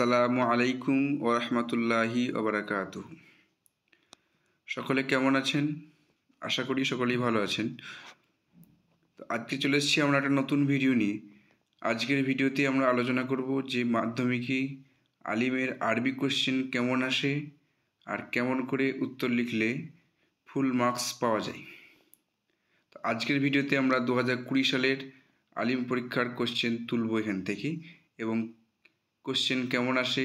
সালামু আলাইকুম ও রহমতুল্লাহি ওবরাকাত সকলে কেমন আছেন আশা করি সকলেই ভালো আছেন তো আজকে চলে এসেছি আমরা একটা নতুন ভিডিও নিয়ে আজকের ভিডিওতে আমরা আলোচনা করব যে মাধ্যমিকে আলিমের আরবি কোশ্চেন কেমন আসে আর কেমন করে উত্তর লিখলে ফুল মার্কস পাওয়া যায় তো আজকের ভিডিওতে আমরা দু সালের আলিম পরীক্ষার কোশ্চেন তুলব এখান থেকে এবং কোশ্চেন কেমন আসে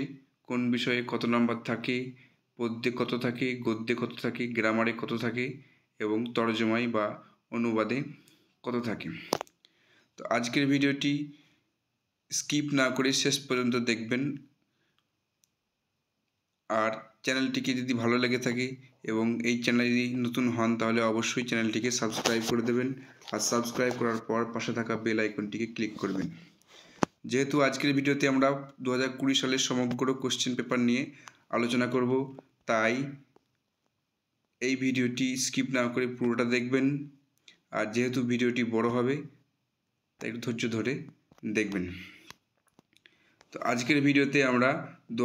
কোন বিষয়ে কত নাম্বার থাকে পদ্যে কত থাকে গদ্যে কত থাকে গ্রামারে কত থাকে এবং তর্জমায় বা অনুবাদে কত থাকে তো আজকের ভিডিওটি স্কিপ না করে শেষ পর্যন্ত দেখবেন আর চ্যানেলটিকে যদি ভালো লেগে থাকে এবং এই চ্যানেল যদি নতুন হন তাহলে অবশ্যই চ্যানেলটিকে সাবস্ক্রাইব করে দেবেন আর সাবস্ক্রাইব করার পর পাশে থাকা বেল আইকনটিকে ক্লিক করবেন যেহেতু আজকের ভিডিওতে আমরা দু হাজার সালের সমগ্র কোশ্চেন পেপার নিয়ে আলোচনা করব তাই এই ভিডিওটি স্কিপ না করে পুরোটা দেখবেন আর যেহেতু ভিডিওটি বড় হবে তাই একটু ধৈর্য ধরে দেখবেন তো আজকের ভিডিওতে আমরা দু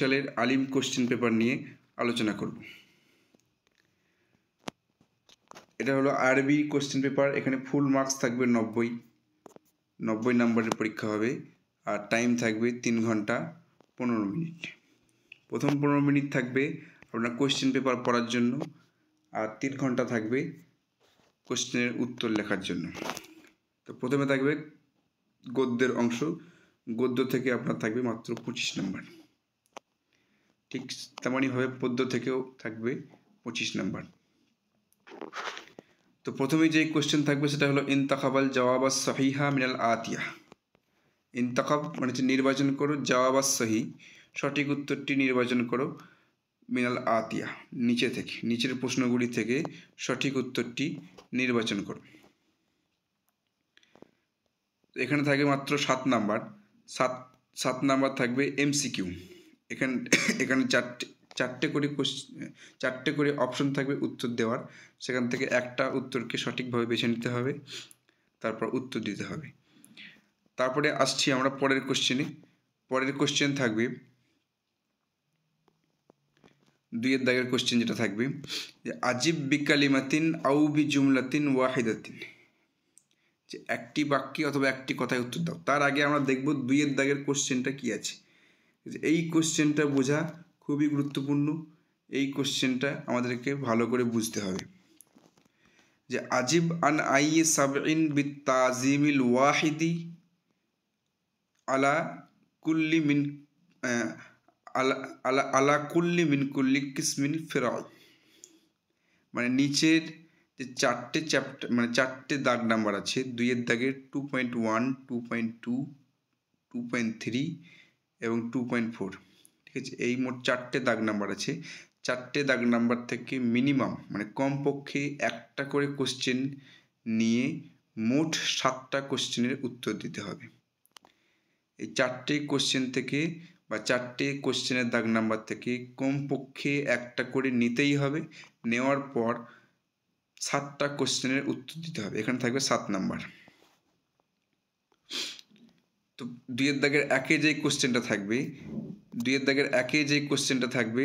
সালের আলিম কোশ্চেন পেপার নিয়ে আলোচনা করব এটা হলো আরবি কোশ্চেন পেপার এখানে ফুল মার্কস থাকবে নব্বই নব্বই নম্বরের পরীক্ষা হবে আর টাইম থাকবে তিন ঘন্টা পনেরো মিনিট প্রথম পনেরো মিনিট থাকবে আপনার কোশ্চেন পেপার পড়ার জন্য আর তিন ঘন্টা থাকবে কোশ্চেনের উত্তর লেখার জন্য তো প্রথমে থাকবে গদ্যের অংশ গদ্য থেকে আপনার থাকবে মাত্র পঁচিশ নম্বর ঠিক তেমনইভাবে পদ্য থেকেও থাকবে পঁচিশ নম্বর তো প্রথমেই যে কোয়েশ্চেন থাকবে সেটা হলো ইন্তাকাবাল জওয়াবা সহিহা মিনাল আতিয়া ইন্তাকাব মানে হচ্ছে নির্বাচন করো জওয়াবা সহি সঠিক উত্তরটি নির্বাচন করো মিনাল আতিয়া নিচে থেকে নিচের প্রশ্নগুলি থেকে সঠিক উত্তরটি নির্বাচন করো এখানে থাকবে মাত্র সাত নাম্বার সাত সাত নাম্বার থাকবে এমসিকিউ এখানে এখানে চারটি চারটে করে কোশ্চেন চারটে করে অপশন থাকবে উত্তর দেওয়ার সেখান থেকে একটা উত্তরকে সঠিকভাবে বেছে নিতে হবে তারপর উত্তর দিতে হবে তারপরে আসছি আমরা পরের কোশ্চেনে পরের কোশ্চেন থাকবে দুইয়ের দাগের কোশ্চেন যেটা থাকবে যে আজিব বিকালিমাতিন আউ আউবি জুমলাতিন ওয়াহিদাতিন যে একটি বাক্যে অথবা একটি কথায় উত্তর দাও তার আগে আমরা দেখব দুইয়ের দাগের কোশ্চেনটা কী আছে এই কোশ্চেনটা বোঝা খুবই গুরুত্বপূর্ণ এই কোশ্চেনটা আমাদেরকে ভালো করে বুঝতে হবে যে আজিব আন আই সাবইন বিত তাজিমিল ওয়াহিদি আলা কুল্লি মিন আলা আলা আলা কুল্লি মিন কুল্লি কিসমিন ফেরাল মানে নিচের যে চারটে চ্যাপ্টার মানে চারটে দাগ নাম্বার আছে দুইয়ের দাগে two point one two point two two point three এবং টু পয়েন্ট ফোর ঠিক আছে এই মোট চারটে দাগ নাম্বার আছে চারটে দাগ নাম্বার থেকে মিনিমাম মানে কমপক্ষে একটা করে কোশ্চেন নিয়ে মোট সাতটা কোশ্চেনের উত্তর দিতে হবে এই চারটে কোশ্চেন থেকে বা চারটে কোশ্চেনের দাগ নাম্বার থেকে কমপক্ষে একটা করে নিতেই হবে নেওয়ার পর সাতটা কোশ্চেনের উত্তর দিতে হবে এখানে থাকবে সাত নাম্বার তো দুইয়ের দাগের একে যে কোশ্চেনটা থাকবে দুইয়ের দাগের একে যে কোশ্চেনটা থাকবে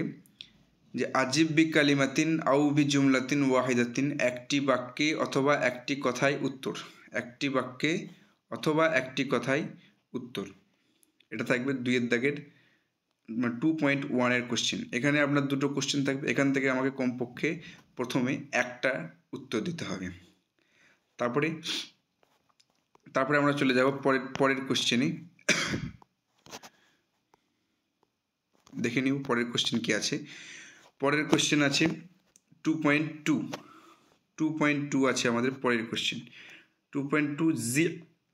যে আজিব বি কালিমাতিন আউ বি জুমলাতিন ওয়াহিদাতিন একটি বাক্যে অথবা একটি কথায় উত্তর একটি বাক্যে অথবা একটি কথায় উত্তর এটা থাকবে দুইয়ের দাগের টু পয়েন্ট ওয়ানের কোশ্চেন এখানে আপনার দুটো কোশ্চেন থাকবে এখান থেকে আমাকে কমপক্ষে প্রথমে একটা উত্তর দিতে হবে তারপরে তারপরে আমরা চলে যাব পরের পরের কোশ্চেনে দেখে নিব পরের কোশ্চেন কি আছে পরের কোশ্চেন আছে two point two two point two আছে আমাদের পরের কোশ্চেন টু পয়েন্ট টু জি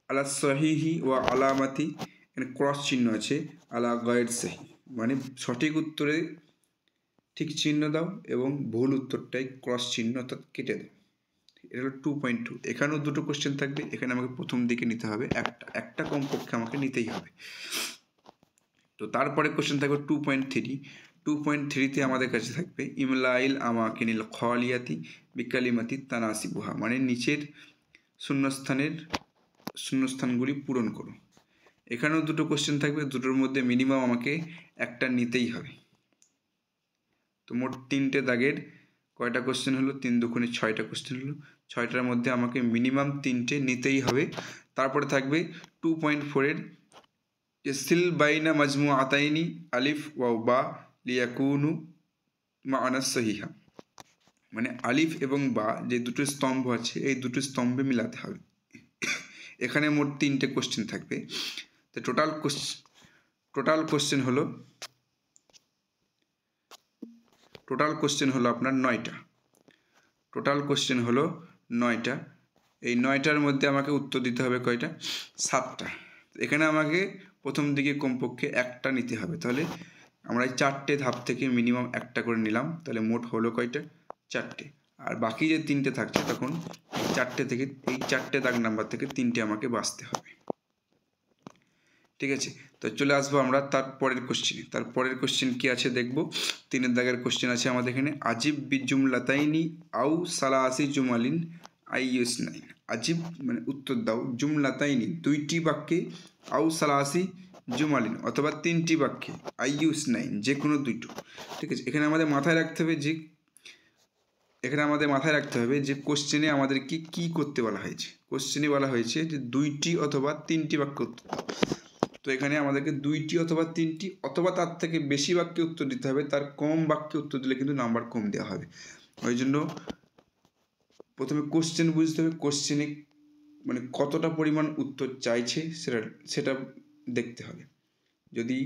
আলা সহিহি ও আলামাতি এখানে ক্রস চিহ্ন আছে আলা গয়ের সাহি মানে সঠিক উত্তরে ঠিক চিহ্ন দাও এবং ভুল উত্তরটাই ক্রস চিহ্ন অর্থাৎ কেটে দাও এটা হলো টু পয়েন্ট টু এখানেও দুটো কোশ্চেন থাকবে এখানে আমাকে প্রথম দিকে নিতে হবে একটা একটা কমপক্ষে আমাকে নিতেই হবে তো তারপরে কোশ্চেন থাকবে two point three two point থ্রিতে আমাদের কাছে থাকবে ইমলাইল আমাকে নীল খলিয়াতি বিকালিমাতি গুহা মানে নিচের শূন্যস্থানের শূন্যস্থানগুলি পূরণ করো এখানেও দুটো কোশ্চেন থাকবে দুটোর মধ্যে মিনিমাম আমাকে একটা নিতেই হবে তো মোট তিনটে দাগের কয়টা কোশ্চেন হলো তিন দুক্ষণে ছয়টা কোশ্চেন হলো ছয়টার মধ্যে আমাকে মিনিমাম তিনটে নিতেই হবে তারপরে থাকবে টু পয়েন্ট ফোরের সিল বাইনা মাজমু আতাইনি আলিফ ওয়াও বা লিয়াকুনু মা আনাস সহিহা মানে আলিফ এবং বা যে দুটো স্তম্ভ আছে এই দুটো স্তম্ভে মিলাতে হবে এখানে মোট তিনটে কোশ্চেন থাকবে তো টোটাল টোটাল কোশ্চেন হলো টোটাল কোশ্চেন হলো আপনার নয়টা টোটাল কোশ্চেন হলো নয়টা এই নয়টার মধ্যে আমাকে উত্তর দিতে হবে কয়টা সাতটা এখানে আমাকে প্রথম দিকে কমপক্ষে একটা নিতে হবে তাহলে আমরা এই চারটে ধাপ থেকে মিনিমাম একটা করে নিলাম তাহলে মোট হলো কয়টা চারটে আর বাকি যে তিনটে থাকছে তখন চারটে থেকে এই চারটে দাগ নাম্বার থেকে তিনটে আমাকে বাঁচতে হবে ঠিক আছে তো চলে আসবো আমরা তার পরের কোশ্চিনে তার পরের কোশ্চিন কী আছে দেখব তিনের দাগের কোশ্চিন আছে আমাদের এখানে আজিব বিজুমলাতাইনি আউ আসি জুমালিন আইএস নাইন আজিব মানে উত্তর দাও জুম জুমলাতাইনি দুইটি বাক্যে আউ আসি জুমালিন অথবা তিনটি বাক্যে ইউস নাইন যে কোনো দুইটো ঠিক আছে এখানে আমাদের মাথায় রাখতে হবে যে এখানে আমাদের মাথায় রাখতে হবে যে কোশ্চেনে আমাদেরকে কি করতে বলা হয়েছে কোশ্চেনে বলা হয়েছে যে দুইটি অথবা তিনটি বাক্য তো এখানে আমাদেরকে দুইটি অথবা তিনটি অথবা তার থেকে বেশি বাক্যে উত্তর দিতে হবে তার কম বাক্যে উত্তর দিলে কিন্তু নাম্বার কম দেওয়া হবে ওই জন্য প্রথমে কোশ্চেন বুঝতে হবে কোশ্চেনে মানে কতটা পরিমাণ উত্তর চাইছে সেটা সেটা দেখতে হবে যদি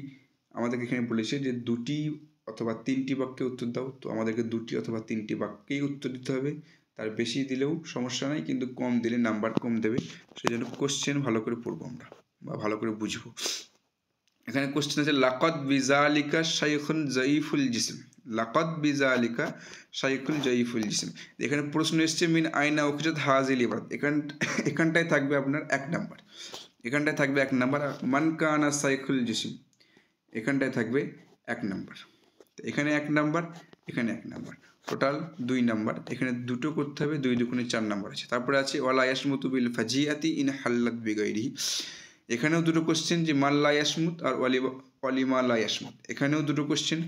আমাদেরকে এখানে বলেছে যে দুটি অথবা তিনটি বাক্যে উত্তর দাও তো আমাদেরকে দুটি অথবা তিনটি বাক্যেই উত্তর দিতে হবে তার বেশি দিলেও সমস্যা নাই কিন্তু কম দিলে নাম্বার কম দেবে সেই জন্য কোশ্চেন ভালো করে পড়বো আমরা বা ভালো করে বুঝব এখানে কোশ্চেন আছে লাকত বিজালিকা শাইখুল জয়ীফুল জিসম লাকত বিজালিকা শাইখুল জয়ীফুল জিসম এখানে প্রশ্ন এসছে মিন আইনা উখজাত হাজিল ইবাদ এখান এখানটায় থাকবে আপনার এক নাম্বার এখানটায় থাকবে এক নাম্বার মান কানা সাইখুল জিসিম এখানটায় থাকবে এক নাম্বার এখানে এক নাম্বার এখানে এক নাম্বার টোটাল দুই নাম্বার এখানে দুটো করতে হবে দুই দুগুণে চার নাম্বার আছে তারপরে আছে ওয়ালা ইয়াসমতু বিল ফাজিয়াতি ইন হাল্লাত বিগাইরি এখানেও দুটো কোশ্চেন যে মাল্লা ইয়াসমুদ আর ওয়ালি অলিমাল্লা ইয়াসমুদ এখানেও দুটো কোশ্চেন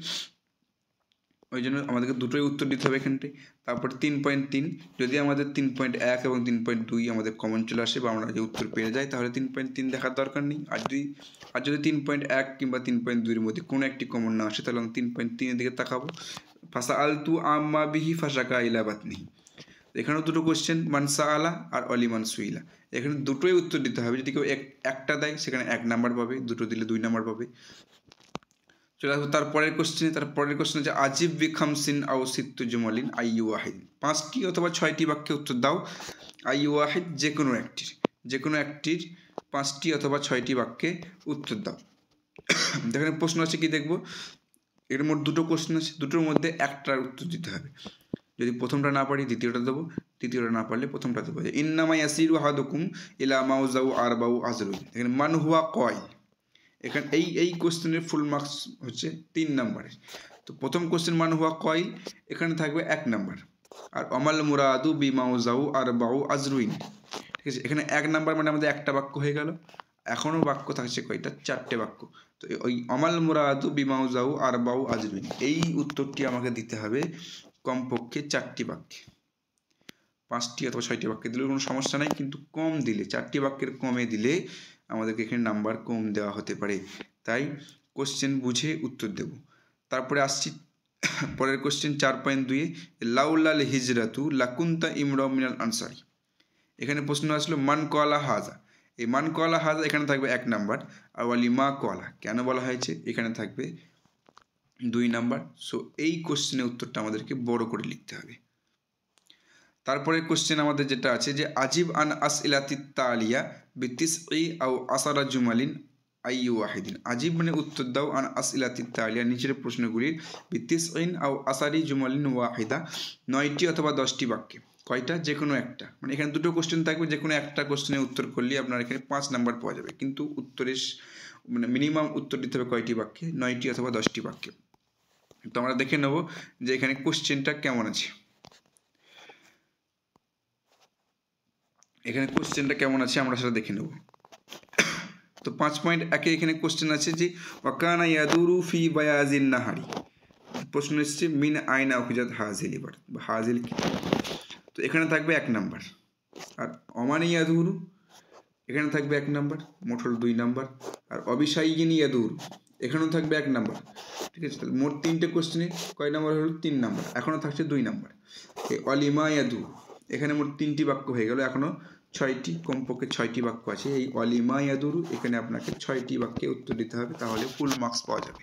ওই জন্য আমাদেরকে দুটোই উত্তর দিতে হবে এখানটায় তারপর তিন পয়েন্ট তিন যদি আমাদের তিন পয়েন্ট এক এবং তিন পয়েন্ট দুই আমাদের কমন চলে আসে বা আমরা যে উত্তর পেয়ে যাই তাহলে তিন পয়েন্ট তিন দেখার দরকার নেই আর যদি আর যদি তিন পয়েন্ট এক কিংবা তিন পয়েন্ট দুইয়ের মধ্যে কোনো একটি কমন না আসে তাহলে আমরা তিন পয়েন্ট তিনের দিকে তাকাবো ফাঁসা আলতু আম্মা বিহি ফাঁসা কা ইলাবাত নেই এখানেও দুটো কোশ্চেন মানসা আলা আর অলিমান সুইলা এখানে দুটোই উত্তর দিতে হবে যদি কেউ এক একটা দেয় সেখানে এক নাম্বার পাবে দুটো দিলে দুই নাম্বার পাবে চলে আসবো তারপরের কোশ্চেনে তারপরের কোশ্চেন হচ্ছে আজিব বিখামসিন আও সিত্তু জুমলিন আইউ ওয়াহিদ পাঁচটি অথবা ছয়টি বাক্যে উত্তর দাও আইউ ওয়াহিদ যে কোনো একটির যে কোনো একটির পাঁচটি অথবা ছয়টি বাক্যে উত্তর দাও এখানে প্রশ্ন আছে কি দেখবো এর মোট দুটো কোশ্চেন আছে দুটোর মধ্যে একটার উত্তর দিতে হবে যদি প্রথমটা না পারি দ্বিতীয়টা দেবো তৃতীয়টা না পারলে প্রথমটা দেবো ইন্নামাই আসিরু হাদুকুম ইলা মাউজাউ আর বাউ আজরু এখানে মানহুয়া কয় এখানে এই এই কোশ্চেনের ফুল মার্কস হচ্ছে তিন নম্বরের তো প্রথম কোশ্চেন মানহুয়া কয় এখানে থাকবে এক নম্বর আর অমাল মুরাদু বি মাউজাউ আর বাউ আজরুইন ঠিক আছে এখানে এক নাম্বার মানে আমাদের একটা বাক্য হয়ে গেল এখনও বাক্য থাকছে কয়টা চারটে বাক্য তো ওই অমাল মুরাদু বিমাউজাউ আর বাউ আজরুইন এই উত্তরটি আমাকে দিতে হবে কমপক্ষে চারটি বাক্যে পাঁচটি অথবা ছয়টি বাক্যে দিলে কোনো সমস্যা নাই কিন্তু কম দিলে চারটি বাক্যের কমে দিলে আমাদেরকে এখানে নাম্বার কম দেওয়া হতে পারে তাই কোশ্চেন বুঝে উত্তর দেব তারপরে আসছি পরের কোশ্চেন চার পয়েন্ট দুয়ে লাউলাল হিজরাতু লাকুন্তা ইমরাও মিনাল আনসারি এখানে প্রশ্ন আসলো মান কলা হাজা এই মান কলা হাজা এখানে থাকবে এক নাম্বার আর ওয়ালি মা কলা কেন বলা হয়েছে এখানে থাকবে দুই নাম্বার সো এই কোশ্চেনের উত্তরটা আমাদেরকে বড় করে লিখতে হবে তারপরে কোশ্চেন আমাদের যেটা আছে যে আজিব আন আস ইলাতি তালিয়া বিতিস ই আউ আসারা জুমালিন আইউ ওয়াহিদিন আজিব মানে উত্তর দাও আন আস ইলাতি তালিয়া নিচের প্রশ্নগুলির বিতিস ইন আউ আসারি জুমালিন ওয়াহিদা নয়টি অথবা দশটি বাক্যে কয়টা যে কোনো একটা মানে এখানে দুটো কোশ্চেন থাকবে যে কোনো একটা কোশ্চেনের উত্তর করলে আপনার এখানে পাঁচ নাম্বার পাওয়া যাবে কিন্তু উত্তরের মানে মিনিমাম উত্তর দিতে হবে কয়টি বাক্যে নয়টি অথবা দশটি বাক্যে তো আমরা দেখে নেব যে এখানে কোশ্চেনটা কেমন আছে এখানে কোশ্চেনটা কেমন আছে আমরা সেটা দেখে নেব তো পাঁচ পয়েন্ট একে এখানে কোশ্চেন আছে যে ওয়াকানা ইয়াদুরু ফি বায়াজিন নাহারি প্রশ্ন এসছে মিন আয়না অকুজাত হাজিল এবার বা হাজিল কি তো এখানে থাকবে এক নাম্বার আর অমানে ইয়াদুরু এখানে থাকবে এক নাম্বার মোটর দুই নাম্বার আর অবিসাইগিন ইয়াদুরু এখানেও থাকবে এক নাম্বার ঠিক আছে তাহলে মোট তিনটে কোশ্চেনে কয় নাম্বার হলো তিন নাম্বার এখনও থাকছে দুই নাম্বার অলিমা ইয়াদু এখানে মোট তিনটি বাক্য হয়ে গেল এখনও ছয়টি কমপক্ষে ছয়টি বাক্য আছে এই অলিমা ইয়াদুরু এখানে আপনাকে ছয়টি বাক্যে উত্তর দিতে হবে তাহলে ফুল মার্কস পাওয়া যাবে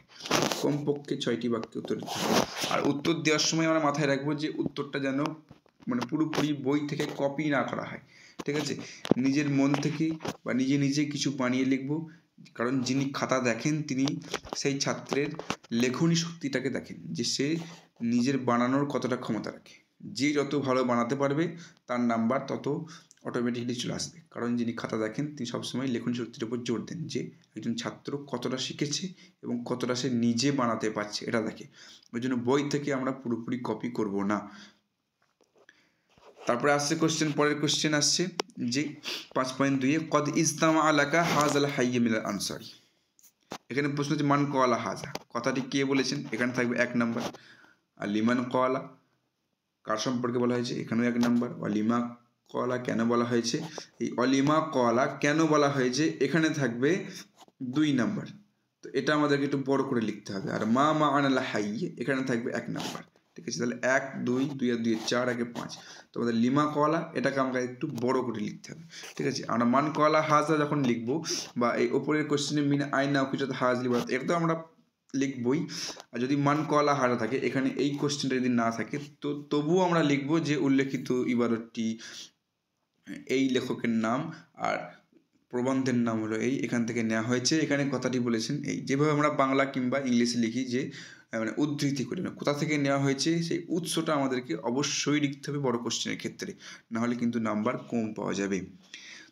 কমপক্ষে ছয়টি বাক্যে উত্তর দিতে হবে আর উত্তর দেওয়ার সময় আমরা মাথায় রাখবো যে উত্তরটা যেন মানে পুরোপুরি বই থেকে কপি না করা হয় ঠিক আছে নিজের মন থেকে বা নিজে নিজে কিছু বানিয়ে লিখবো কারণ যিনি খাতা দেখেন তিনি সেই ছাত্রের লেখনী শক্তিটাকে দেখেন যে সে নিজের বানানোর কতটা ক্ষমতা রাখে যে যত ভালো বানাতে পারবে তার নাম্বার তত অটোমেটিকলি চলে আসবে কারণ যিনি খাতা দেখেন তিনি সবসময় লেখন শক্তির উপর জোর দেন যে একজন ছাত্র কতটা শিখেছে এবং কতটা সে নিজে বানাতে পারছে এটা দেখে ওই জন্য বই থেকে আমরা পুরোপুরি কপি করব না তারপরে আসছে কোশ্চেন পরের কোশ্চেন আসছে যে পাঁচ পয়েন্ট দুইয়ে কদ ইস্তামা আলাকা হাজ আল হাইয়ে মিলাল আনসারি এখানে প্রশ্ন হচ্ছে মান কলা হাজা কথাটি কে বলেছেন এখানে থাকবে এক নম্বর আর লিমান কলা কার সম্পর্কে বলা হয়েছে এখানেও এক নম্বর অলিমা কলা কেন বলা হয়েছে এই অলিমা কলা কেন বলা হয়েছে এখানে থাকবে দুই নাম্বার তো এটা আমাদেরকে একটু বড় করে লিখতে হবে আর মা মা আনালা হাইয়ে এখানে থাকবে এক নাম্বার ঠিক আছে তাহলে এক দুই দুই আর দুই চার আগে পাঁচ তোমাদের লিমা কলা এটাকে আমাকে একটু বড় করে লিখতে হবে ঠিক আছে আমরা মান কলা হাজরা যখন লিখবো বা এই ওপরের কোশ্চেনে মিন আইন না কিছু হাজ লিখবো এটা তো আমরা লিখবই আর যদি মান কলা হারা থাকে এখানে এই কোশ্চেনটা যদি না থাকে তো তবুও আমরা লিখবো যে উল্লেখিত ইবারতটি এই লেখকের নাম আর প্রবন্ধের নাম হলো এই এখান থেকে নেওয়া হয়েছে এখানে কথাটি বলেছেন এই যেভাবে আমরা বাংলা কিংবা ইংলিশে লিখি যে মানে উদ্ধৃতি করি মানে কোথা থেকে নেওয়া হয়েছে সেই উৎসটা আমাদেরকে অবশ্যই লিখতে হবে বড় কোশ্চেনের ক্ষেত্রে নাহলে কিন্তু নাম্বার কম পাওয়া যাবে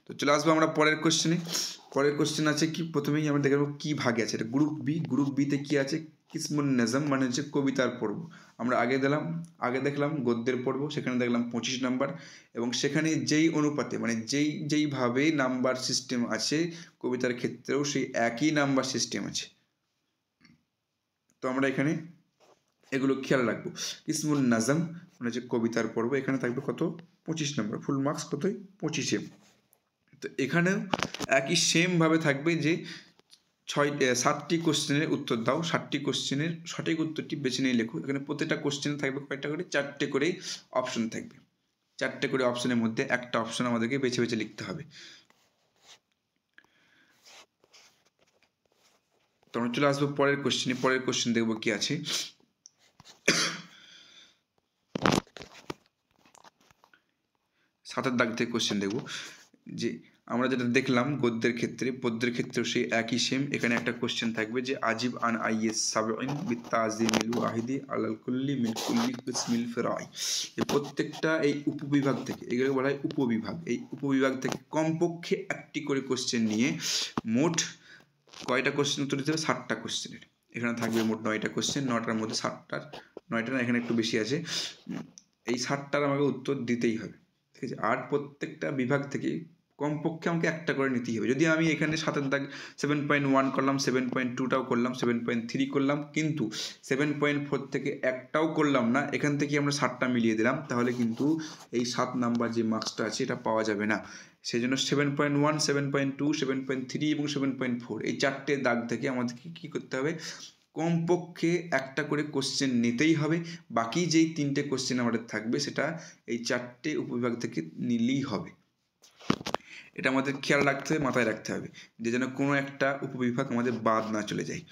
তো চলে আসবো আমরা পরের কোশ্চেনে পরের কোশ্চেন আছে কি প্রথমেই আমরা দেখে নেবো কী ভাগে আছে এটা গ্রুপ বি গ্রুপ বিতে কী আছে কিসমুন নেজম মানে হচ্ছে কবিতার পর্ব আমরা আগে দিলাম আগে দেখলাম গদ্যের পর্ব সেখানে দেখলাম পঁচিশ নাম্বার এবং সেখানে যেই অনুপাতে মানে যেই যেইভাবে নাম্বার সিস্টেম আছে কবিতার ক্ষেত্রেও সেই একই নাম্বার সিস্টেম আছে তো আমরা এখানে এগুলো খেয়াল রাখবো ইসমুল নাজাম মানে যে কবিতার পর্ব এখানে থাকবে কত পঁচিশ নম্বর ফুল মার্কস কতই পঁচিশে তো এখানেও একই সেমভাবে থাকবে যে ছয় সাতটি কোশ্চেনের উত্তর দাও সাতটি কোশ্চেনের সঠিক উত্তরটি বেছে নিয়ে লেখো এখানে প্রতিটা কোশ্চেনে থাকবে কয়েকটা করে চারটে করে অপশন থাকবে চারটে করে অপশনের মধ্যে একটা অপশন আমাদেরকে বেছে বেছে লিখতে হবে তখন চলে আসবো পরের কোশ্চেনে পরের কোয়েশ্চেন দেখবো কি আছে সাতের দাগ থেকে কোশ্চেন দেখবো যে আমরা যেটা দেখলাম গদ্যের ক্ষেত্রে পদ্যের ক্ষেত্রেও সেই একই সেম এখানে একটা কোশ্চেন থাকবে যে আজিব আন আইএস সাবিন বিতাজিমিল ওয়াহিদি আলাল মিন কুল্লি কিসমিল ফেরাই এই প্রত্যেকটা এই উপবিভাগ থেকে এগুলো বলা হয় উপবিভাগ এই উপবিভাগ থেকে কমপক্ষে একটি করে কোশ্চেন নিয়ে মোট কয়টা কোশ্চেন উত্তর দিতে হবে ষাটটা কোশ্চেনের এখানে থাকবে মোট নয়টা কোশ্চেন নটার মধ্যে ষাটটার নয়টা না এখানে একটু বেশি আছে এই ষাটটার আমাকে উত্তর দিতেই হবে ঠিক আছে আর প্রত্যেকটা বিভাগ থেকে কমপক্ষে আমাকে একটা করে নিতেই হবে যদি আমি এখানে সাতের দাগ সেভেন পয়েন্ট ওয়ান করলাম সেভেন পয়েন্ট টুটাও করলাম সেভেন পয়েন্ট থ্রি করলাম কিন্তু সেভেন পয়েন্ট ফোর থেকে একটাও করলাম না এখান থেকে আমরা সাতটা মিলিয়ে দিলাম তাহলে কিন্তু এই সাত নাম্বার যে মার্কসটা আছে এটা পাওয়া যাবে না সেই জন্য seven point one seven point two seven point three এবং সেভেন পয়েন্ট ফোর এই চারটে দাগ থেকে আমাদেরকে কী করতে হবে কমপক্ষে একটা করে কোশ্চেন নিতেই হবে বাকি যেই তিনটে কোশ্চেন আমাদের থাকবে সেটা এই চারটে উপবিভাগ থেকে নিলেই হবে এটা আমাদের খেয়াল রাখতে হবে মাথায় রাখতে হবে যে যেন কোনো একটা উপবিভাগ আমাদের বাদ না চলে যায়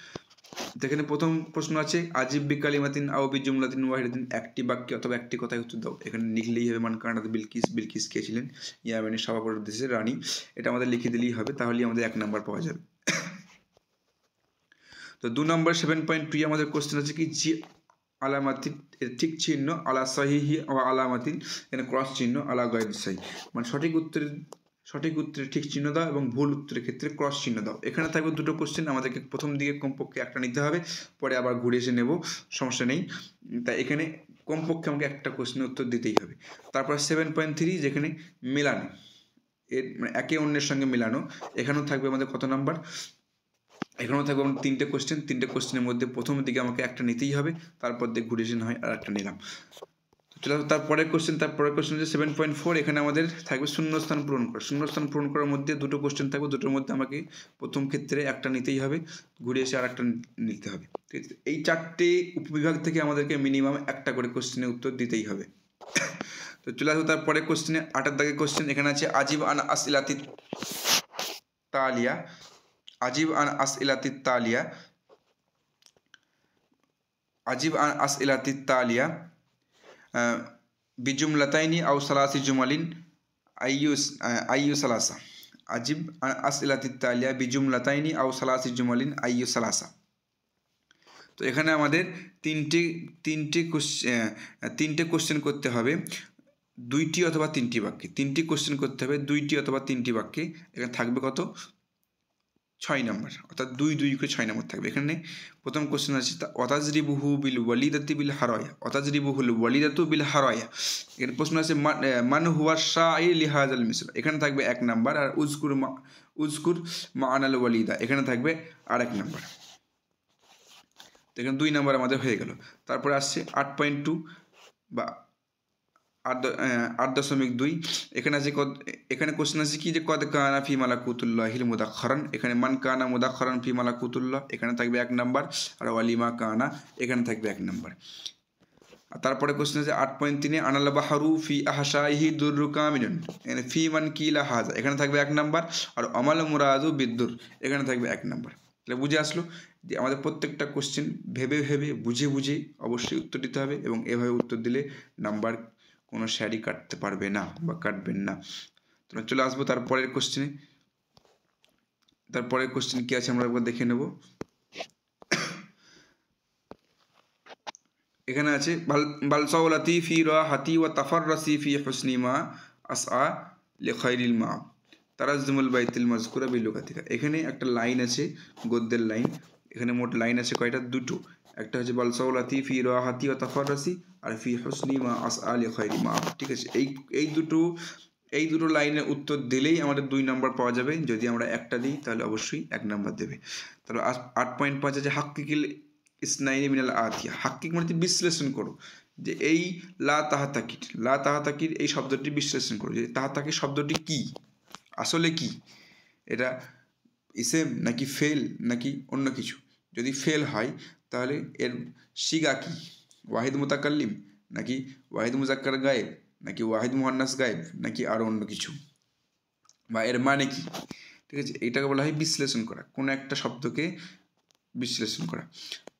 দেখেন প্রথম প্রশ্ন আছে আজিব বিকালিমাতিন আও বি জুমলাতিন ওয়াহিদাতিন একটি বাক্য অথবা একটি কথায় উত্তর দাও এখানে লিখলেই হবে মান কানাদ বিলকিস বিলকিস কে ছিলেন ইয়ামেনের সভাপর দেশের রানী এটা আমাদের লিখে দিলেই হবে তাহলেই আমাদের এক নাম্বার পাওয়া যাবে তো দু নম্বর সেভেন পয়েন্ট টু আমাদের কোশ্চেন আছে কি জি আলামাতি ঠিক চিহ্ন আলা সাহিহি আলামাতিন এখানে ক্রস চিহ্ন আলা গয়েদ সাহি মানে সঠিক উত্তরের সঠিক উত্তরে ঠিক চিহ্ন দাও এবং ভুল উত্তরের ক্ষেত্রে ক্রস চিহ্ন দাও এখানে থাকবে দুটো কোশ্চেন আমাদেরকে প্রথম দিকে কমপক্ষে একটা নিতে হবে পরে আবার ঘুরে এসে নেব সমস্যা নেই তাই এখানে কমপক্ষে আমাকে একটা কোশ্চেনের উত্তর দিতেই হবে তারপর সেভেন পয়েন্ট থ্রি যেখানে মেলানো এর মানে একে অন্যের সঙ্গে মেলানো এখানেও থাকবে আমাদের কত নাম্বার এখানেও থাকবে আমাদের তিনটে কোশ্চেন তিনটে কোশ্চেনের মধ্যে প্রথম দিকে আমাকে একটা নিতেই হবে তারপর দিয়ে ঘুরে এসে হয় আর একটা নিলাম তারপরের কোশ্চেন তারপরের কোশ্চেন হচ্ছে সেভেন পয়েন্ট ফোর এখানে আমাদের থাকবে শূন্যস্থান পূরণ করা শূন্যস্থান পূরণ করার মধ্যে দুটো কোশ্চেন থাকবে দুটোর মধ্যে আমাকে প্রথম ক্ষেত্রে একটা নিতেই হবে ঘুরে এসে আর একটা নিতে হবে ঠিক আছে এই চারটে উপবিভাগ থেকে আমাদেরকে মিনিমাম একটা করে কোশ্চেনের উত্তর দিতেই হবে তো চলে আসবো তারপরে কোশ্চেনে আটার দাগে কোশ্চেন এখানে আছে আজিব আন আস ইলাতি তালিয়া আজিব আন আস ইলাতি তালিয়া আজিব আন আস ইলাতি তালিয়া বিজুমলাতাইনি আউ সালাসি জুমালিন আইউস আইউ সালাসা আজিব বিজুম বিজুমলাতাইনি আউ সালাসি জুমালিন আইউ সালাসা তো এখানে আমাদের তিনটি তিনটি কোশ্চেন তিনটে কোশ্চেন করতে হবে দুইটি অথবা তিনটি বাক্যে তিনটি কোশ্চেন করতে হবে দুইটি অথবা তিনটি বাক্যে এখানে থাকবে কত ছয় নম্বর অর্থাৎ দুই দুই করে ছয় নম্বর থাকবে এখানে প্রথম কোশ্চেন আছে অতাজরিবুহু বিল ওয়ালিদাতি বিল হারয়া অতাজরিবুহুল ওয়ালিদাতু বিল হারয়া এখানে প্রশ্ন আছে মান হুয়ার শাহি লিহাজ আল মিশ্র এখানে থাকবে এক নাম্বার আর উজকুর মা উজকুর মা আনাল ওয়ালিদা এখানে থাকবে আর এক নাম্বার এখানে দুই নাম্বার আমাদের হয়ে গেল তারপরে আসছে আট পয়েন্ট টু বা আট আট দশমিক দুই এখানে আছে কদ এখানে কোশ্চেন আছে কি যে কদ কানা ফি কুতুল্লাহ হিল মুদাক্ষরণ এখানে মান কানা মুদাক্ষরণ ফি কুতুল্লাহ এখানে থাকবে এক নাম্বার আর ওয়ালিমা কানা এখানে থাকবে এক নাম্বার তারপরে কোশ্চেন আছে আট পয়েন্ট তিনে আনাল বাহারু ফি দুরু কামিন এখানে ফি মান কিলা হাজা এখানে থাকবে এক নাম্বার আর অমাল মুরাদু বিদ্যুর এখানে থাকবে এক নাম্বার তাহলে বুঝে আসলো যে আমাদের প্রত্যেকটা কোশ্চেন ভেবে ভেবে বুঝে বুঝে অবশ্যই উত্তর দিতে হবে এবং এভাবে উত্তর দিলে নাম্বার কোনো শাড়ি কাটতে পারবে না বা কাটবেন না তোমরা চলে আসবো তারপরের কোশ্চেনে তারপরের কোশ্চেন কি আছে আমরা একবার দেখে নেব এখানে আছে বালসাউলাতি ফি রা হাতি ওয়া তাফার রাসি ফি হসনিমা আস আ লেখাইল মা তারাজমুল বাইতিল মাজকুরা বিলুকাতিকা এখানে একটা লাইন আছে গদ্যের লাইন এখানে মোট লাইন আছে কয়টা দুটো একটা হচ্ছে বালসাউলাতি ফি রাহাতি ও রাসি আর ফি হসনি মা আস আলী খয়রি মা ঠিক আছে এই এই দুটো এই দুটো লাইনের উত্তর দিলেই আমাদের দুই নম্বর পাওয়া যাবে যদি আমরা একটা দিই তাহলে অবশ্যই এক নম্বর দেবে তাহলে আট পয়েন্ট পাঁচ আছে হাক্কিকিল ইসনাইনি মিনাল আতিয়া হাক্কিক মানে বিশ্লেষণ করো যে এই লা তাহাতাকির লা তাহাতাকির এই শব্দটি বিশ্লেষণ করো যে তাহাতাকির শব্দটি কি আসলে কি এটা ইসেম নাকি ফেল নাকি অন্য কিছু যদি ফেল হয় তাহলে এর শিগা কি ওয়াহিদ মোতাকাল্লিম নাকি ওয়াহিদ মুজাক্কার গায়েব নাকি ওয়াহিদ মোহান্নাস গায়েব নাকি আরও অন্য কিছু বা এর মানে কি ঠিক আছে এটাকে বলা হয় বিশ্লেষণ করা কোনো একটা শব্দকে বিশ্লেষণ করা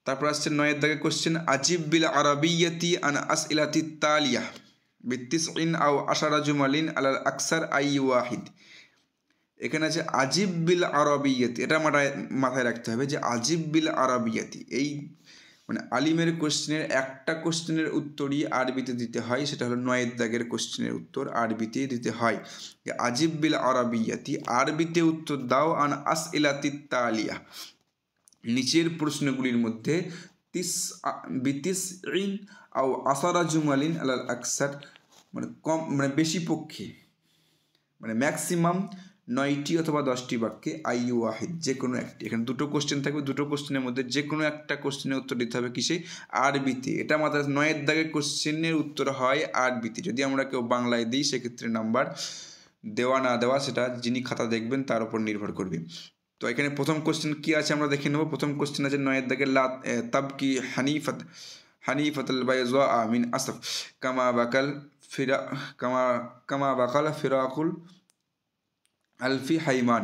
তারপর আসছে নয়ের দাগে question আজিব bill আরবিয়াতি An us ইলাতি তালিয়া বিত্তিস in আও আশারা জুমালিন আলাল আকসার আই ওয়াহিদ এখানে আছে আজিব বিল আরবিয়াতি এটা মাথায় মাথায় রাখতে হবে যে আজিব বিল আরবিয়াতি এই মানে আলিমের কোশ্চেনের একটা কোশ্চেনের উত্তরই আরবিতে দিতে হয় সেটা হলো নয়ের দাগের কোশ্চেনের উত্তর আরবিতে দিতে হয় যে আজিব বিল আরবিয়াতি আরবিতে উত্তর দাও আন আস ইলাতি আলিয়া নিচের প্রশ্নগুলির মধ্যে তিস বিতিস ইন আও আসারা জুমালিন আল আকসার মানে কম মানে বেশি পক্ষে মানে ম্যাক্সিমাম নয়টি অথবা দশটি বাক্যে আই আহেদ যে কোনো একটি এখানে দুটো কোশ্চেন থাকবে দুটো কোশ্চেনের মধ্যে যে কোনো একটা কোশ্চেনের উত্তর দিতে হবে কিসে আরবিতে এটা মাথায় নয়ের দাগে কোশ্চেনের উত্তর হয় আরবিতে যদি আমরা কেউ বাংলায় দিই সেক্ষেত্রে নাম্বার দেওয়া না দেওয়া সেটা যিনি খাতা দেখবেন তার উপর নির্ভর করবে তো এখানে প্রথম কোশ্চেন কী আছে আমরা দেখে নেব প্রথম কোশ্চেন আছে নয়ের দাগে লা তাবকি হানিফাত হানিফাতুল বাইজা আমিন আসফ কামা বাকাল ফিরা কামা কামা বাকাল ফিরাকুল আলফি হাইমান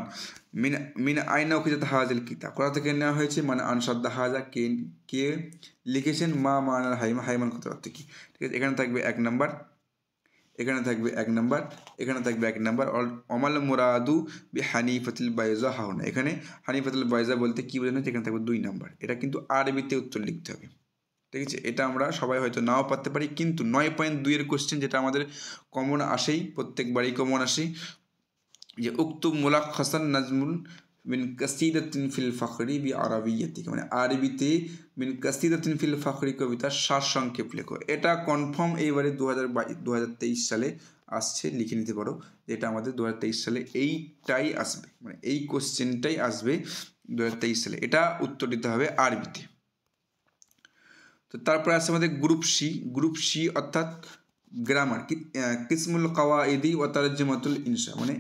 মিন মিন আইনা উখিজাত হাজিল কিতাব কোথা থেকে নেওয়া হয়েছে মানে আনসাদ্দা হাজা কে কে লিখেছেন মা মানার হাইমা হাইমান কত থেকে কি ঠিক আছে এখানে থাকবে এক নম্বর এখানে থাকবে এক নাম্বার এখানে থাকবে এক নাম্বার অমাল মোরাদু বি হানিফাতুল বাইজা হাওনা এখানে হানিফাতুল বাইজা বলতে কী বোঝানো হচ্ছে এখানে থাকবে দুই নাম্বার এটা কিন্তু আরবিতে উত্তর লিখতে হবে ঠিক আছে এটা আমরা সবাই হয়তো নাও পারতে পারি কিন্তু নয় পয়েন্ট দুইয়ের কোশ্চেন যেটা আমাদের কমন আসেই প্রত্যেকবারই কমন আসে যে উক্ত মোলাক হাসান নাজমুল মিন কাসিদাতিন ফিল ফাখরি বি আরবিয়াতিকে মানে আরবিতে মিন কাসিদাতিন ফিল ফাখরি কবিতার সারসংক্ষেপ লেখো এটা কনফার্ম এইবারে দু হাজার দু সালে আসছে লিখে নিতে পারো এটা আমাদের দু সালে এইটাই আসবে মানে এই কোশ্চেনটাই আসবে দু সালে এটা উত্তর দিতে হবে আরবিতে তো তারপরে আসছে আমাদের গ্রুপ সি গ্রুপ সি অর্থাৎ গ্রামার কিসমুল কাওয়াইদি ও তরজমাতুল ইনসা মানে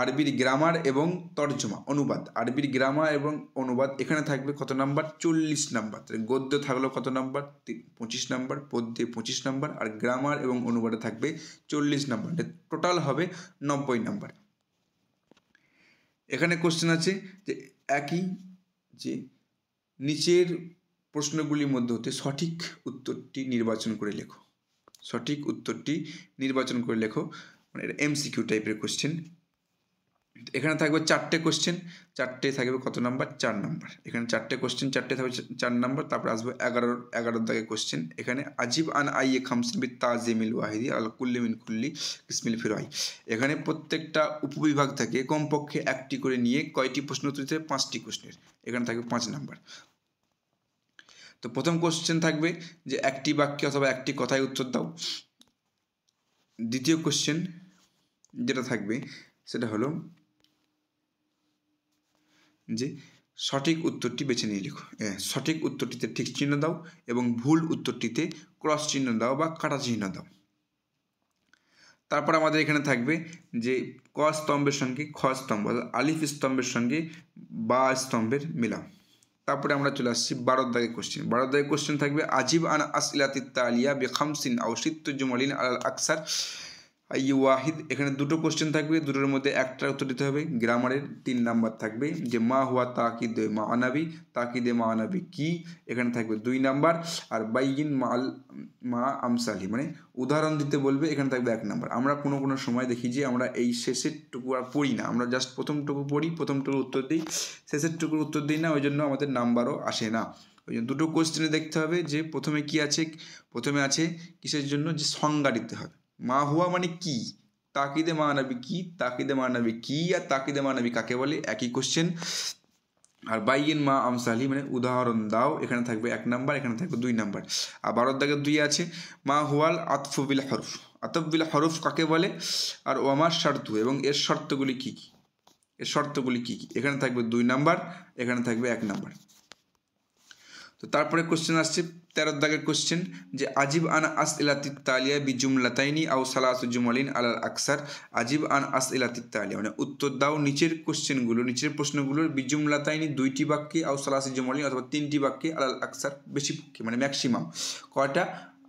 আরবির গ্রামার এবং তর্জমা অনুবাদ আরবির গ্রামার এবং অনুবাদ এখানে থাকবে কত নাম্বার চল্লিশ নাম্বার গদ্য থাকলো কত নাম্বার পঁচিশ নাম্বার পদ্যে পঁচিশ নাম্বার আর গ্রামার এবং অনুবাদে থাকবে চল্লিশ নাম্বার টোটাল হবে নব্বই নাম্বার এখানে কোশ্চেন আছে যে একই যে নিচের প্রশ্নগুলির মধ্যে হতে সঠিক উত্তরটি নির্বাচন করে লেখো সঠিক উত্তরটি নির্বাচন করে লেখো মানে এটা এমসিকিউ টাইপের কোশ্চেন এখানে থাকবে চারটে কোশ্চেন চারটে থাকবে কত নাম্বার চার নাম্বার এখানে চারটে কোশ্চেন চারটে থাকবে চার নাম্বার তারপর আসবে এগারো এগারো দাগে কোশ্চেন এখানে আজিব আন আই এ খামসিন বি তাজিমিল ওয়াহিদি আল কুল্লি মিন কুল্লি ইসমিল ফিরাই এখানে প্রত্যেকটা উপবিভাগ থাকে কমপক্ষে একটি করে নিয়ে কয়টি প্রশ্ন উত্তর দিতে পাঁচটি কোশ্চেনের এখানে থাকবে পাঁচ নাম্বার তো প্রথম কোশ্চেন থাকবে যে একটি বাক্যে অথবা একটি কথায় উত্তর দাও দ্বিতীয় কোশ্চেন যেটা থাকবে সেটা হলো যে সঠিক উত্তরটি বেছে নিয়ে লিখো সঠিক উত্তরটিতে ঠিক চিহ্ন দাও এবং ভুল উত্তরটিতে ক্রস চিহ্ন দাও বা কাটা চিহ্ন দাও তারপর আমাদের এখানে থাকবে যে ক স্তম্ভের সঙ্গে খ স্তম্ভ আলিফ স্তম্ভের সঙ্গে বা স্তম্ভের মিলাও তারপরে আমরা চলে আসছি বারো দাগে কোশ্চেন বারো দাগে কোশ্চেন থাকবে আজিব আন আসিলাতি তালিয়া বেখামসিন আউসিত্য জুমলিন আল আকসার আই ওয়াহিদ এখানে দুটো কোশ্চেন থাকবে দুটোর মধ্যে একটা উত্তর দিতে হবে গ্রামারের তিন নাম্বার থাকবে যে মা হুয়া তাকিদে মা আনাবি তাকিদে মা আনাবি কী এখানে থাকবে দুই নাম্বার আর বাইগিন মাল মা আমসালি মানে উদাহরণ দিতে বলবে এখানে থাকবে এক নাম্বার আমরা কোনো কোনো সময় দেখি যে আমরা এই শেষের টুকু আর পড়ি না আমরা জাস্ট প্রথমটুকু পড়ি প্রথমটুকু উত্তর দিই শেষের টুকুর উত্তর দিই না ওই জন্য আমাদের নাম্বারও আসে না ওই জন্য দুটো কোশ্চেনে দেখতে হবে যে প্রথমে কি আছে প্রথমে আছে কিসের জন্য যে সংজ্ঞা দিতে হবে মা হুয়া মানে কি তাকিদে নাবি কি তাকিদে নাবি কি আর তাকিদে মানাবি কাকে বলে একই কোশ্চেন আর বাইয়েন মা আমসালি মানে উদাহরণ দাও এখানে থাকবে এক নাম্বার এখানে থাকবে দুই নাম্বার আর বারোর দাগে দুই আছে মা হুয়াল আতফুবিল হরফ আতফবিল হরফ কাকে বলে আর ওমার শর্ত এবং এর শর্তগুলি কী কী এর শর্তগুলি কী কী এখানে থাকবে দুই নাম্বার এখানে থাকবে এক নাম্বার তো তারপরে কোশ্চেন আসছে তেরো দাগের কোশ্চেন যে আজিব আন আস ইলাতিক তালিয়া বি জুমলাতাইনি আউ সালাস আলিন আলাল আকসার আজিব আন আস ইলাতিক তালিয়া মানে উত্তর দাও নিচের কোশ্চেনগুলো নিচের প্রশ্নগুলোর বি জুমলাতাইনি দুইটি বাক্যে আউ সালাস আলিন অথবা তিনটি বাক্যে আলাল আকসার বেশি পক্ষে মানে ম্যাক্সিমাম কয়টা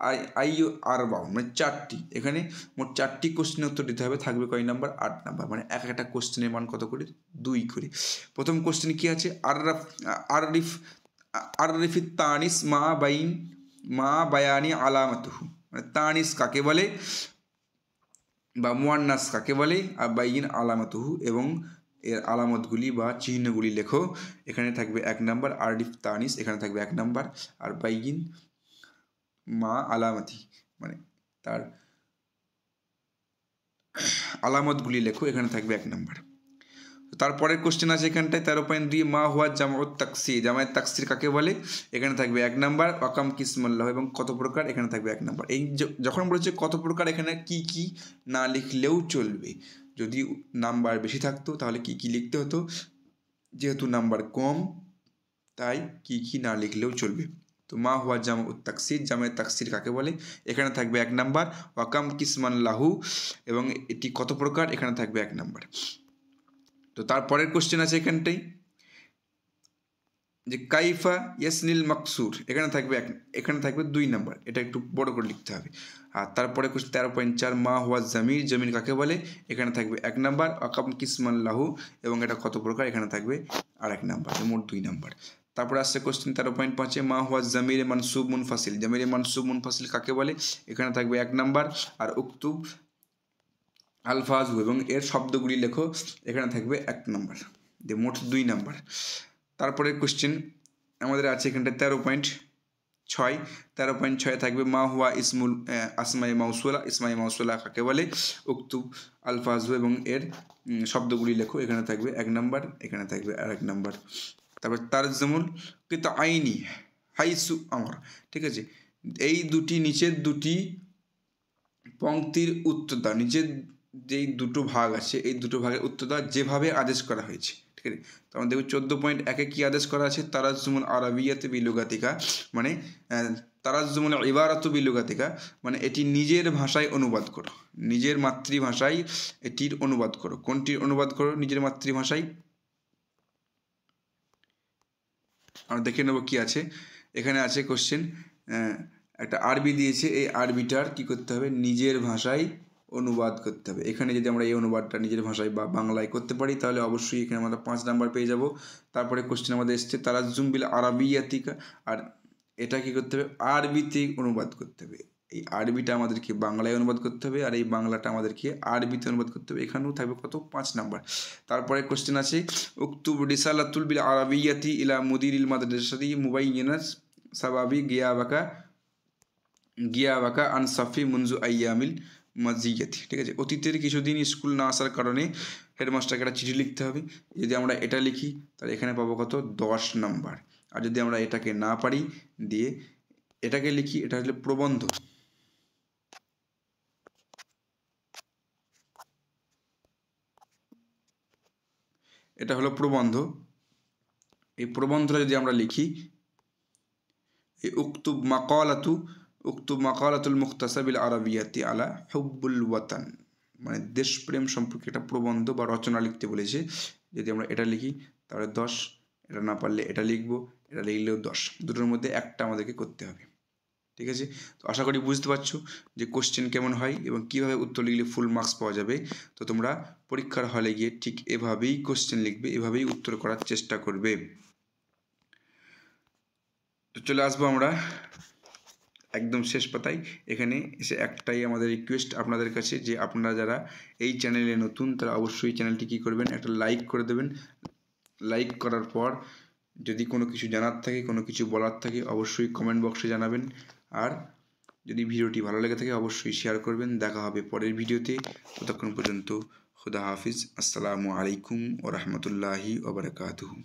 আই আইও আর বাউ মানে চারটি এখানে মোট চারটি কোশ্চেন উত্তর দিতে হবে থাকবে কয় নাম্বার আট নাম্বার মানে এক একটা কোশ্চেনের মান কত করে দুই করে প্রথম কোশ্চেন কী আছে আর আররিফ আররিফি তানিস মা বাইন মা বায়ানি আলামতুহু মানে তানিস কাকে বলে বা মুয়ান্নাস কাকে বলে আর বাইন আলামতুহু এবং এর আলামতগুলি বা চিহ্নগুলি লেখো এখানে থাকবে এক নাম্বার আরডিফ তানিস এখানে থাকবে এক নাম্বার আর বাইগিন মা আলামতি মানে তার আলামতগুলি লেখো এখানে থাকবে এক নাম্বার তারপরের কোশ্চেন আছে এখানটায় তেরো পয়েন্ট দুই মা হওয়ার জামাত তাকসি জামায়াত তাকসির কাকে বলে এখানে থাকবে এক নাম্বার অকাম কিসমাল্লাহ এবং কত প্রকার এখানে থাকবে এক নাম্বার এই যখন বলেছে কত প্রকার এখানে কি কি না লিখলেও চলবে যদি নাম্বার বেশি থাকতো তাহলে কি কি লিখতে হতো যেহেতু নাম্বার কম তাই কি কি না লিখলেও চলবে তো মা হুয়া জামা তাকসির জামায় তাকসির কাকে বলে এখানে থাকবে এক নাম্বার ওয়াকাম কিসমান লাহু এবং এটি কত প্রকার এখানে থাকবে এক নাম্বার তো তারপরের কোশ্চেন আছে এখানটাই যে কাইফা ইয়াসনিল মাকসুর এখানে থাকবে এক এখানে থাকবে দুই নাম্বার এটা একটু বড় করে লিখতে হবে আর তারপরে কোশ্চেন তেরো পয়েন্ট চার মা হওয়া জমির জমির কাকে বলে এখানে থাকবে এক নাম্বার আকাম কিসমান লাহু এবং এটা কত প্রকার এখানে থাকবে আর এক নাম্বার মোট দুই নাম্বার তারপরে আসছে কোশ্চেন তেরো পয়েন্ট পাঁচে মা হওয়া জমির মানসুব মুনফাসিল জামিরে মানসুব ফাসিল কাকে বলে এখানে থাকবে এক নাম্বার আর উক্তুব আলফাজু এবং এর শব্দগুলি লেখো এখানে থাকবে এক নম্বর যে মোট দুই নম্বর তারপরে কোশ্চেন আমাদের আছে এখানটা তেরো পয়েন্ট ছয় তেরো পয়েন্ট ছয় থাকবে মা হুয়া ইসমুল আসমাই মাউসুলা ইসমাই মাউসুলা কাকে বলে উক্তুব আলফাজু এবং এর শব্দগুলি লেখো এখানে থাকবে এক নম্বর এখানে থাকবে আর এক নম্বর তারপর তার যেমন কিন্তু আইনি হাইসু আমার ঠিক আছে এই দুটি নিচের দুটি পংক্তির উত্তর নিচের যেই দুটো ভাগ আছে এই দুটো ভাগের উত্তর দেওয়া যেভাবে আদেশ করা হয়েছে ঠিক আছে তো আমরা দেখব চোদ্দো পয়েন্ট একে কী আদেশ করা আছে তারা যেমন আরবিয়াতে বিলুগাতিকা মানে তারাজ যেমন ইবারাত বিলুগাতিকা মানে এটি নিজের ভাষায় অনুবাদ করো নিজের মাতৃভাষায় এটির অনুবাদ করো কোনটির অনুবাদ করো নিজের মাতৃভাষায় আমরা দেখে নেব কি আছে এখানে আছে কোশ্চেন একটা আরবি দিয়েছে এই আরবিটার কি করতে হবে নিজের ভাষায় অনুবাদ করতে হবে এখানে যদি আমরা এই অনুবাদটা নিজের ভাষায় বা বাংলায় করতে পারি তাহলে অবশ্যই এখানে আমরা পাঁচ নাম্বার পেয়ে যাব তারপরে কোশ্চেন আমাদের এসছে তারা জুম্বিল আরবিয়াতিকা আর এটা কি করতে হবে আরবিতে অনুবাদ করতে হবে এই আরবিটা আমাদেরকে বাংলায় অনুবাদ করতে হবে আর এই বাংলাটা আমাদেরকে আরবিতে অনুবাদ করতে হবে এখানেও থাকবে কত পাঁচ নাম্বার তারপরে কোশ্চেন আছে উক্তুব রিসালাতুল বিল আরবিয়াতি ইলা মুদির ইল মাদ্রাসাতি মুবাইনাস সাবাবি গিয়াবাকা গিয়াবাকা আনসাফি মুনজু আইয়ামিল মাজিয়াতি ঠিক আছে অতীতের কিছুদিন স্কুল না আসার কারণে হেডমাস্টারকে একটা চিঠি লিখতে হবে যদি আমরা এটা লিখি তাহলে এখানে পাবো কত দশ নাম্বার আর যদি আমরা এটাকে না পারি দিয়ে এটাকে লিখি এটা হচ্ছে প্রবন্ধ এটা হলো প্রবন্ধ এই প্রবন্ধটা যদি আমরা লিখি এই উক্তুব মাকলাতু উক্ত মাকালাতুল মুক্তাসাবিল আরবিয়াতি আলা হুব্বুল ওয়াতান মানে দেশপ্রেম সম্পর্কে একটা প্রবন্ধ বা রচনা লিখতে বলেছে যদি আমরা এটা লিখি তাহলে দশ এটা না পারলে এটা লিখবো এটা লিখলেও দশ দুটোর মধ্যে একটা আমাদেরকে করতে হবে ঠিক আছে তো আশা করি বুঝতে পারছো যে কোশ্চেন কেমন হয় এবং কিভাবে উত্তর লিখলে ফুল মার্কস পাওয়া যাবে তো তোমরা পরীক্ষার হলে গিয়ে ঠিক এভাবেই কোশ্চেন লিখবে এভাবেই উত্তর করার চেষ্টা করবে তো চলে আসবো আমরা একদম শেষ পাতায় এখানে এসে একটাই আমাদের রিকোয়েস্ট আপনাদের কাছে যে আপনারা যারা এই চ্যানেলে নতুন তারা অবশ্যই চ্যানেলটি কী করবেন একটা লাইক করে দেবেন লাইক করার পর যদি কোনো কিছু জানার থাকে কোনো কিছু বলার থাকে অবশ্যই কমেন্ট বক্সে জানাবেন আর যদি ভিডিওটি ভালো লেগে থাকে অবশ্যই শেয়ার করবেন দেখা হবে পরের ভিডিওতে ততক্ষণ পর্যন্ত খুদা হাফিজ আসসালামু আলাইকুম ও রহমতুল্লাহি ওবরাকাতহু